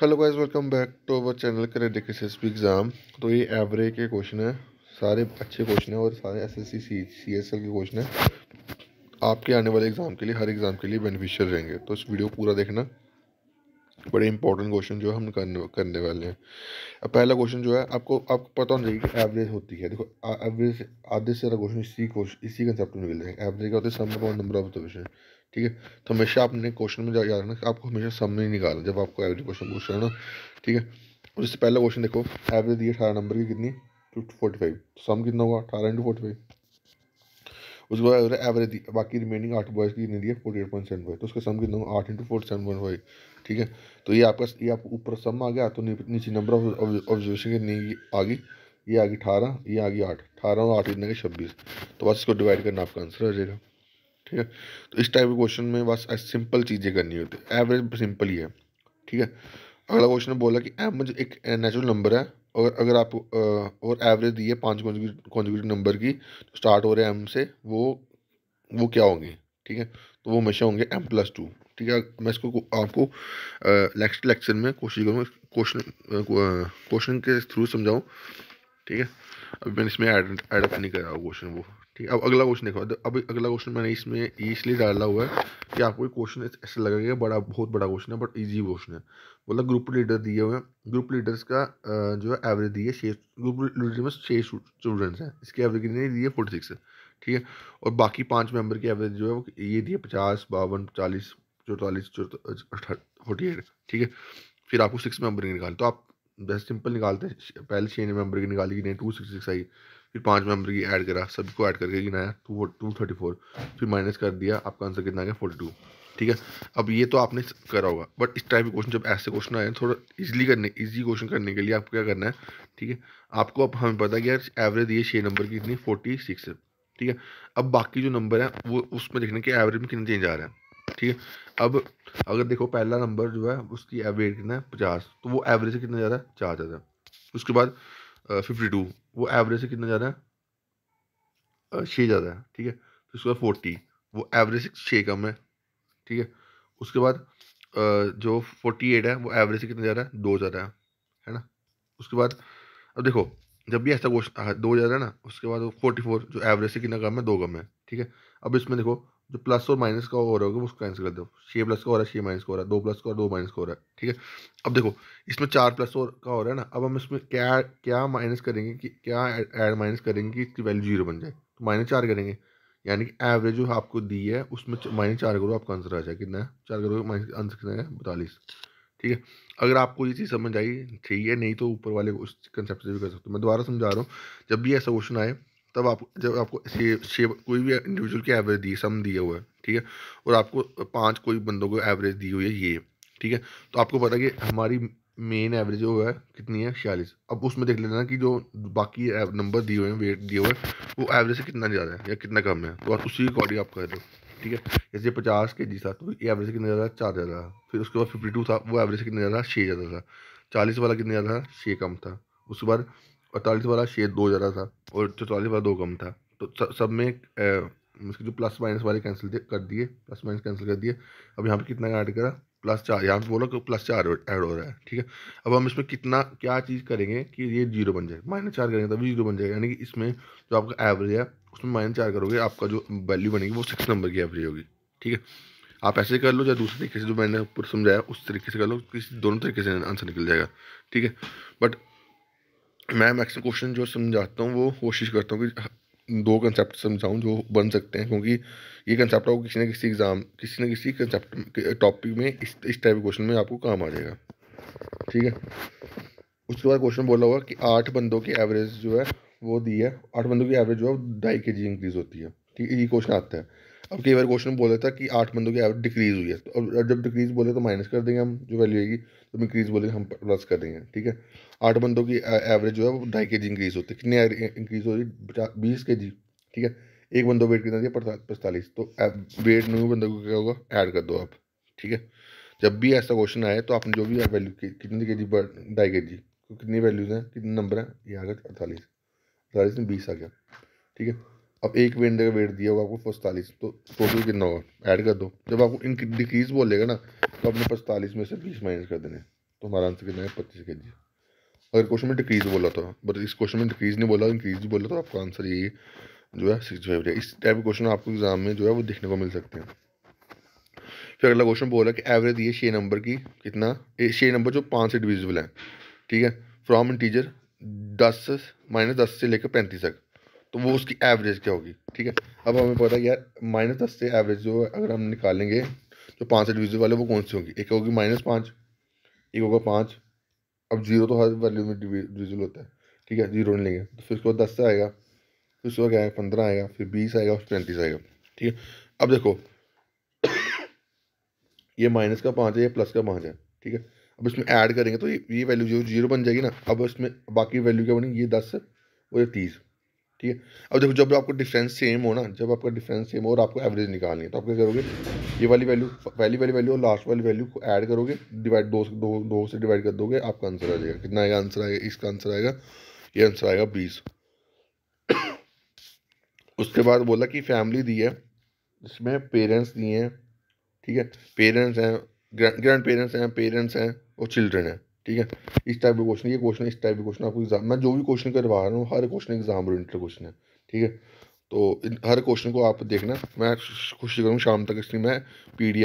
hello guys welcome back to our channel करें S S P exam तो ये average के क्वेश्चन है सारे अच्छे क्वेश्चन हैं और सारे S S C C C S L के क्वेश्चन हैं आपके आने वाले एग्ज़ाम के लिए हर एग्ज़ाम के लिए बेनिफिशियल रहेंगे तो इस वीडियो पूरा देखना बड़े इंपॉर्टेंट क्वेश्चन जो है हम करने करने वाले हैं अब पहला क्वेश्चन जो है आपको आपको पता होना चाहिए कि एवरेज होती है देखो एवरेज आधे से ज़्यादा क्वेश्चन इसी क्वेश्चन इसी कंसेप्ट में मिल जाएंगे एवरेज का होता है sum upon number of question ठीक है तो हमेशा आपने क्वेश्चन में याद रखना आपको हमेशा सम नहीं निकालना जब आपको एवरेज क्वेश्चन पूछ रहे है ना ठीक है और इससे पहला क्वेश्चन देखो एवरेज दिए अठारह नंबर की कितनी फोर्टी फाइव सम कितना होगा अठारह इंटू फोर्टी फाइव उसके बाद एवरेज दी बाकी रिमेनिंग आठ बॉयज की कितनी दी है forty eight point seven five तो उसका सम कितना होगा आठ into forty seven point five ठीक है तो ये आपका ये आपको ऊपर सम आ गया तो नीचे नंबर ऑफ ऑब्जर्वेशन कितनी आ गई ये आ गई अठारह ये आ गई आठ अठारह और आठ कितने छब्बीस तो बस इसको डिवाइड करना आपका आंसर आ जाएगा ठीक है तो इस टाइप के क्वेश्चन में बस सिंपल चीज़ें करनी होती है एवरेज सिंपल ही है ठीक है अगला क्वेश्चन बोला कि एम एक नेचुरल नंबर है और अगर आप और एवरेज दी है पाँच कॉन्जिक्यूटिव नंबर की तो स्टार्ट हो रहे हैं एम से वो वो क्या होंगे ठीक है तो वो हमेशा होंगे एम प्लस टू ठीक है मैं इसको आपको नेक्स्ट लेक्चर में कोशिश करूँगा क्वेश्चन क्वेश्चन के थ्रू समझाऊँ ठीक है अभी मैंने इसमें ऐड ऐडअप नहीं करा हुआ क्वेश्चन वो ठीक है अब अगला क्वेश्चन देखो अब अगला क्वेश्चन मैंने इसमें इसलिए डाला हुआ है कि आपको क्वेश्चन ऐसा लगेगा बड़ा बहुत बड़ा क्वेश्चन है बट ईजी क्वेश्चन है बोला ग्रुप लीडर दिए हुए हैं ग्रुप लीडर्स का जो है एवरेज दी है छः ग्रुप लीडर में छः स्टूडेंट्स हैं इसकी एवरेज कितनी दी है फोर्टी सिक्स ठीक है और बाकी पाँच मेंबर की एवरेज जो है वो ये दी है पचास बावन चालीस चौतालीस फोर्टी एट ठीक है फिर आपको सिक्स मेंबर निकाल तो आप बस सिंपल निकालते हैं पहले छः मेंबर की निकाली कि नहीं टू सिक्स सिक्स आई फिर पाँच मेंबर की ऐड करा सभी को ऐड करके गिनाया टू टू थर्टी फोर फिर माइनस कर दिया आपका आंसर कितना आ गया फोर्टी टू ठीक है अब ये तो आपने करा होगा बट इस टाइप के क्वेश्चन जब ऐसे क्वेश्चन आए थोड़ा इजिली करने इजी क्वेश्चन करने के लिए आपको क्या करना है ठीक है आपको अब हमें पता है कि यार एवरेज ये छः नंबर की इतनी फोर्टी सिक्स है ठीक है अब बाकी जो नंबर है वो उसमें देखना कि एवरेज में कितना चेंज आ रहा है ठीक है अब अगर देखो पहला नंबर जो है उसकी एवरेज कितना है पचास तो वो एवरेज से कितना ज़्यादा है चार ज़्यादा है उसके बाद फिफ्टी टू वो एवरेज से कितना ज़्यादा है छः ज़्यादा है ठीक है फिर तो उसके बाद फोर्टी वो एवरेज से छः कम है ठीक है उसके बाद जो फोर्टी एट है वो एवरेज से कितना ज़्यादा है दो ज़्यादा है है ना उसके बाद अब देखो जब भी ऐसा क्वेश्चन दो ज़्यादा है ना उसके बाद वो फोर्टी फोर जो एवरेज से कितना कम है दो कम है ठीक है अब इसमें देखो जो प्लस और माइनस का हो रहा होगा उसको कैंसिल कर दो छः प्लस का हो रहा है छः माइनस का हो रहा है दो प्लस का और दो माइनस का हो रहा है ठीक है अब देखो इसमें चार प्लस और का हो रहा है ना अब हम इसमें क्या क्या माइनस करेंगे कि क्या ऐड माइनस करेंगे कि इसकी वैल्यू जीरो बन जाए तो माइनस चार करेंगे यानी कि एवरेज जो आपको दी है उसमें माइनस चार करो आपका आंसर आ जाए कितना है चार करो माइनस आंसर कितना है बतालीस ठीक है अगर आपको ये चीज़ समझ आई ठीक है नहीं तो ऊपर वाले उस कंसेप्ट से भी कर सकते हो मैं दोबारा समझा रहा हूँ जब भी ऐसा क्वेश्चन आए तब आप जब आपको छः कोई भी इंडिविजुअल के एवरेज दिए सम दिया हुआ है ठीक है और आपको पांच कोई बंदों को एवरेज दी हुई है ये ठीक है तो आपको पता कि हमारी मेन एवरेज जो है कितनी है छियालीस अब उसमें देख लेना कि जो बाकी नंबर दिए हुए हैं वेट दिए हुए हैं वो एवरेज से कितना ज़्यादा है या कितना कम है तो आप उसी अकॉर्डिंग आप कर दो ठीक है जैसे पचास के जी था तो एवरेज कितना ज़्यादा चार ज़्यादा था फिर उसके बाद फिफ्टी टू था वो एवरेज कितना ज़्यादा छः ज़्यादा था चालीस वाला कितना ज़्यादा था छः कम था उसके बाद अड़तालीस वाला शेयर दो ज़्यादा था और चौतालीस वाला दो कम था तो सब, सब में इसके जो प्लस माइनस वाले कैंसिल कर दिए प्लस माइनस कैंसिल कर दिए अब यहाँ पे कितना ऐड करा प्लस चार यहाँ पे बोला कि प्लस चार ऐड हो रहा है ठीक है अब हम इसमें कितना क्या चीज़ करेंगे कि ये जीरो बन जाए माइनस चार करेंगे तभी जीरो बन जाएगा यानी कि इसमें जो आपका एवरेज है उसमें माइनस चार करोगे आपका जो वैल्यू बनेगी वो सिक्स नंबर की एवरेज होगी ठीक है आप ऐसे कर लो या दूसरे तरीके से जो मैंने समझाया उस तरीके से कर लो किसी दोनों तरीके से आंसर निकल जाएगा ठीक है बट मैं मैक्सिमम क्वेश्चन जो समझाता हूँ वो कोशिश करता हूँ कि दो कंसेप्ट समझाऊँ जो बन सकते हैं क्योंकि ये कंसेप्ट आपको किसी ना किसी एग्ज़ाम किसी ना किसी कंसेप्ट टॉपिक में इस इस टाइप के क्वेश्चन में आपको काम आ जाएगा ठीक है उसके बाद क्वेश्चन बोला हुआ कि आठ बंदों की एवरेज जो है वो दी है आठ बंदों की एवरेज जो है ढाई के जी इंक्रीज़ होती है ठीक है ये क्वेश्चन आता है अब तो कई बार क्वेश्चन बोल देता है कि आठ बंदों की एवरेज डिक्रीज हुई है तो अब जब डिक्रीज बोले तो माइनस कर देंगे हम जो वैल्यू आएगी तो इंक्रीज बोले हम प्लस कर देंगे ठीक है आठ बंदों की एवरेज जो है वो ढाई के जी इंक्रीज होती है कितनी इंक्रीज हो रही है बीस के जी ठीक है एक बंदो वेट कितना दिया पैंतालीस तो वेट नौ बंदों को क्या होगा ऐड कर दो आप ठीक है जब भी ऐसा क्वेश्चन आए तो आपने जो भी वैल्यू कितनी के जी ढाई के जी तो कितनी वैल्यूज़ हैं कितने नंबर हैं ये आ गए अड़तालीस अड़तालीस में बीस आ गया ठीक है अब एक मिनट का वेट दिया होगा आपको पैंतालीस तो टोटल कितना होगा ऐड कर दो जब आपको इन डिक्रीज बोलेगा ना तो आपने पैंतालीस में से बीस माइनस कर देने तो हमारा आंसर कितना है पच्चीस के जी अगर क्वेश्चन में डिक्रीज बोला था तो, बट मतलब इस क्वेश्चन में डिक्रीज नहीं बोला इंक्रीज भी बोला तो आपका आंसर यही जो है सिक्स फाइव इस टाइप के क्वेश्चन आपको एग्जाम में जो है वो देखने को मिल सकते हैं फिर अगला क्वेश्चन बोला कि एवरेज ये छः नंबर की कितना छः नंबर जो पाँच से डिविजिबल हैं ठीक है फ्रॉम इंटीजर दस माइनस दस से लेकर पैंतीस तक तो वो उसकी एवरेज क्या होगी ठीक है अब हमें पता है यार माइनस दस से एवरेज जो है अगर हम निकालेंगे तो पाँच से डिविजन वाले वो कौन सी होगी एक होगी माइनस पाँच एक होगा पाँच अब जीरो तो हर वैल्यू में डिविजल होता है ठीक है जीरो नहीं लेंगे तो फिर उसके बाद दस से आएगा फिर उसके बाद क्या आएगा पंद्रह आएगा फिर बीस आएगा फिर पैंतीस आएगा ठीक है अब देखो ये माइनस का पाँच है ये प्लस का पाँच है ठीक है अब इसमें ऐड करेंगे तो ये ये वैल्यू जो जीरो बन जाएगी ना अब इसमें बाकी वैल्यू क्या बनेगी ये दस और ये तीस ठीक है अब देखो जब आपका डिफरेंस सेम हो ना जब आपका डिफरेंस सेम हो और आपको एवरेज निकालनी है तो आप क्या करोगे ये वाली वैल्यू पहली वाली वैल्यू और लास्ट वाली वैल्यू को ऐड करोगे डिवाइड दो दो दो से डिवाइड कर दोगे आपका आंसर आ जाएगा कितना आएगा आंसर आएगा इसका आंसर आएगा ये आंसर आएगा बीस उसके बाद बोला कि फैमिली दी है इसमें पेरेंट्स दिए हैं ठीक है पेरेंट्स हैं ग्रैंड पेरेंट्स हैं पेरेंट्स हैं और चिल्ड्रेन हैं ठीक है इस टाइप के क्वेश्चन ये क्वेश्चन इस टाइप के क्वेश्चन आपको एग्जाम मैं जो भी क्वेश्चन करवा रहा हूँ हर क्वेश्चन एग्जाम रिलेटेड क्वेश्चन है ठीक है तो इन हर क्वेश्चन को आप देखना मैं खुशी करूँ शाम तक इसलिए मैं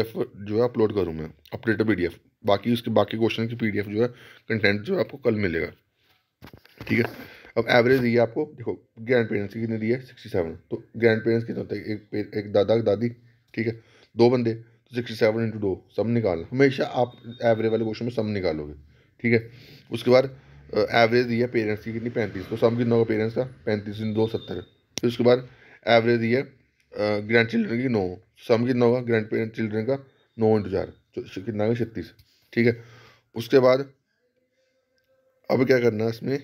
एफ जो है अपलोड करूँ मैं अपडेटेड एफ बाकी उसके बाकी क्वेश्चन की एफ जो है कंटेंट जो है आपको कल मिलेगा ठीक है अब एवरेज दी है आपको देखो ग्रैंड पेरेंट्स की कितनी दी है सिक्सटी सेवन तो ग्रैंड पेरेंट्स कितने होते हैं एक एक दादा एक दादी ठीक है दो बंदे तो सिक्सटी सेवन इंटू दो सम निकालना हमेशा आप एवरेज वाले क्वेश्चन में सम निकालोगे ठीक है उसके बाद एवरेज दी है पेरेंट्स की कितनी पैंतीस तो सब कितना होगा पेरेंट्स का पैंतीस दो सत्तर फिर उसके बाद एवरेज दी है ग्रैंड चिल्ड्रन की नौ सम कितना होगा ग्रैंड पेरेंट चिल्ड्रन का नौ इंटू चार तो कितना होगा छत्तीस ठीक है उसके बाद अब क्या करना है इसमें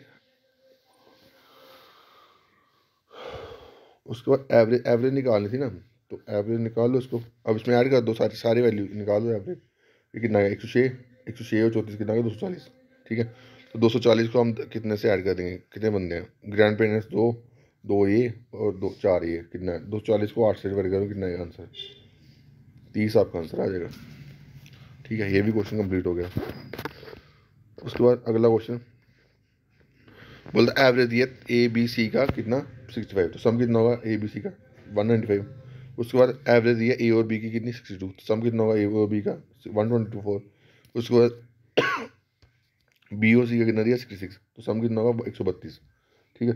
उसके बाद एवरेज एवरेज निकालनी थी ना तो एवरेज निकाल लो उसको अब इसमें ऐड कर दो सारे सारी वैल्यू निकाल दो एवरेज कितना एक सौ छः एक सौ छः और चौंतीस कितना दो सौ चालीस ठीक है तो दो सौ चालीस को हम कितने से ऐड कर देंगे कितने बंदे हैं ग्रैंड पेरेंट्स दो दो ये और दो चार ये कितना है दो सौ चालीस को आठ से डिवाइड करो कितना है आंसर तीस आपका आंसर आ जाएगा ठीक है ये भी क्वेश्चन कंप्लीट हो गया उसके बाद अगला क्वेश्चन बोलता एवरेज ये ए बी सी का कितना सिक्सटी फाइव तो सम कितना होगा ए बी सी का वन नाइन्टी फाइव उसके बाद एवरेज ये ए और बी की कितनी सिक्सटी टू सम कितना होगा ए और बी का वन ट्वेंटी टू फोर उसके बाद बी ओ सी का कितना दिया सिक्सटी सिक्स तो सम कितना होगा एक सौ बत्तीस ठीक है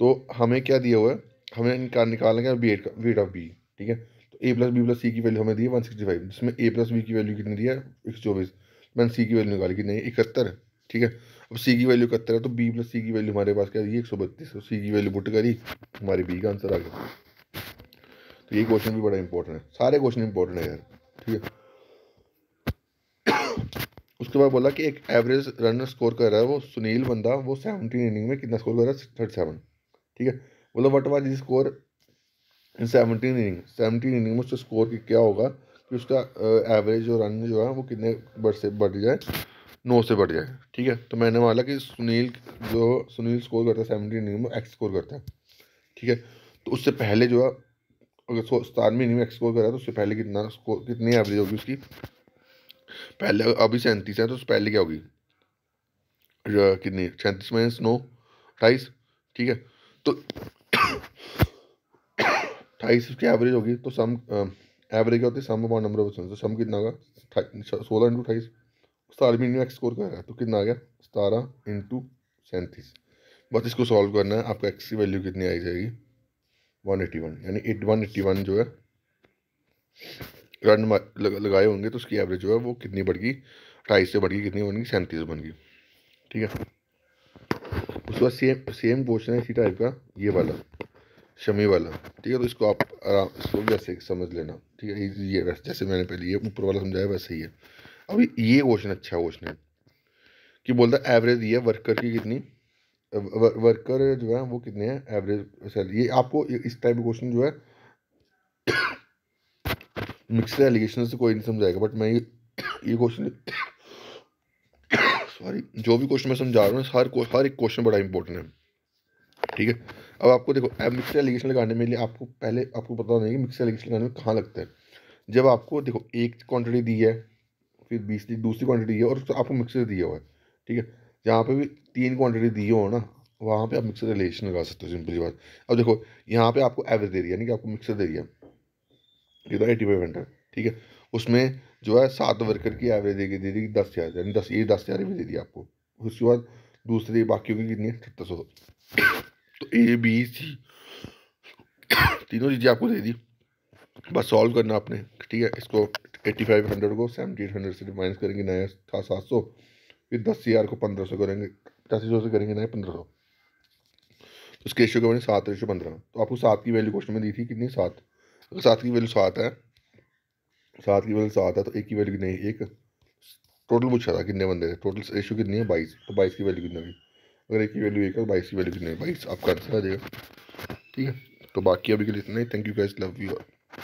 तो हमें क्या दिया हुआ है हमें निकाल निकालना है बी एट का वेट ऑफ बी ठीक है तो A plus B plus C की वैल्यू हमें दी है वन सिक्सटी फाइव जिसमें ए प्लस बी की वैल्यू कितनी दी है एक सौ चौबीस मैंने सी की वैल्यू निकाली कितनी है इकहत्तर ठीक है अब सी की वैल्यू इकहत्तर है तो बी प्लस सी की वैल्यू हमारे पास क्या दी है एक सौ बत्तीस तो सी की वैल्यू बुट करी हमारे बी का आंसर आ गया तो ये क्वेश्चन भी बड़ा इंपॉर्टेंट है सारे क्वेश्चन इंपॉर्टेंट है यार उसके बाद बोला कि एक एवरेज रनर स्कोर कर रहा है वो सुनील बंदा वो सेवनटीन इनिंग में कितना स्कोर कर रहा है थर्टी सेवन ठीक है बोला what was is score in seventeen inning seventeen inning में उसका स्कोर क्या होगा कि उसका एवरेज जो रन जो है वो कितने बढ़ से बढ़ जाए नौ से बढ़ जाए ठीक है तो मैंने माना कि सुनील जो सुनील स्कोर करता है सेवनटीन इनिंग में एक्स स्कोर करता है ठीक है तो उससे पहले जो है अगर सतारहवीं इनिंग में एक्स स्कोर कर रहा है तो उससे पहले कितना स्कोर कितनी एवरेज होगी उसकी पहले अभी सैंतीस है तो पहले क्या होगी कितनी सैंतीस माइनस नौ अट्ठाईस ठीक है तो अट्ठाईस उसकी एवरेज होगी तो सम एवरेज क्या होती है सम अपॉन नंबर ऑफ तो सम कितना होगा सोलह इंटू अठाईस सतारह इंटू एक्स स्कोर कर रहा है तो कितना आ गया सतारह इंटू सैंतीस बस इसको सॉल्व करना है आपका एक्स की वैल्यू कितनी आई जाएगी वन एट्टी वन यानी एट वन एट्टी वन जो है रन लगाए होंगे तो उसकी एवरेज जो है वो कितनी बढ़ गई अट्ठाईस से बढ़ गई कितनी बनगी सैंतीस बन गई ठीक है उसके बाद सेम सेम क्वेश्चन है इसी टाइप का ये वाला शमी वाला ठीक है तो इसको आप आराम इसको वैसे समझ लेना ठीक है ये वैसे जैसे मैंने पहले ये ऊपर वाला समझाया वैसे ही है अभी ये क्वेश्चन अच्छा क्वेश्चन है कि बोलता एवरेज ये वर्कर की कितनी वर्कर जो है वो कितने हैं एवरेज सैलरी ये आपको इस टाइप का क्वेश्चन जो है मिक्सड एलिगेशन से कोई नहीं समझाएगा बट मैं ये ये क्वेश्चन सॉरी जो भी क्वेश्चन मैं समझा रहा हूँ हर हर एक क्वेश्चन बड़ा इंपॉर्टेंट है ठीक है अब आपको देखो अब मिक्सड एलिगेशन लगाने में लिए आपको पहले आपको पता नहीं कि मिक्सड एलिगेशन लगाने में कहाँ लगता है जब आपको देखो एक क्वांटिटी दी है फिर बीस दी दूसरी क्वांटिटी दी है और तो आपको मिक्सर दिया हुआ है ठीक है जहाँ पे भी तीन क्वांटिटी दी हो ना वहाँ पे आप मिक्सर रिलेशन लगा सकते हो सिंपली बात अब देखो यहाँ पे आपको एवरेज दे रही है यानी कि आपको मिक्सर दे दिया तो एटी फाइव हंड्रेड ठीक है उसमें जो है सात वर्कर की एवरेज देगी दे देगी दस हज़ार यानी दस ये दस हज़ार भी दे दी आपको उसके बाद दूसरी बाकी की कितनी है सत्तर सौ तो ए बी सी तीनों चीज़ें आपको दे दी बस सॉल्व करना आपने ठीक है इसको एट्टी फाइव हंड्रेड को सेवेंटी एट हंड्रेड से माइनस करेंगे नया था सात सौ फिर दस हज़ार को पंद्रह सौ करेंगे दस हज़ार से करेंगे नया पंद्रह सौ तो इसके रेशो के बने सात रेशो पंद्रह तो आपको सात की वैल्यू क्वेश्चन में दी थी कितनी सात अगर सात की वैल्यू सात है सात की वैल्यू सात है तो एक की वैल्यू कितनी एक टोटल पूछा था कितने बंदे थे टोटल रेशियो कितनी है बाईस तो बाईस की वैल्यू कितनी होगी अगर एक की वैल्यू एक है तो बाईस की वैल्यू कितनी है बाईस आपका आंसर आ जाएगा ठीक है तो बाकी अभी के लिए इतना ही thank you guys love you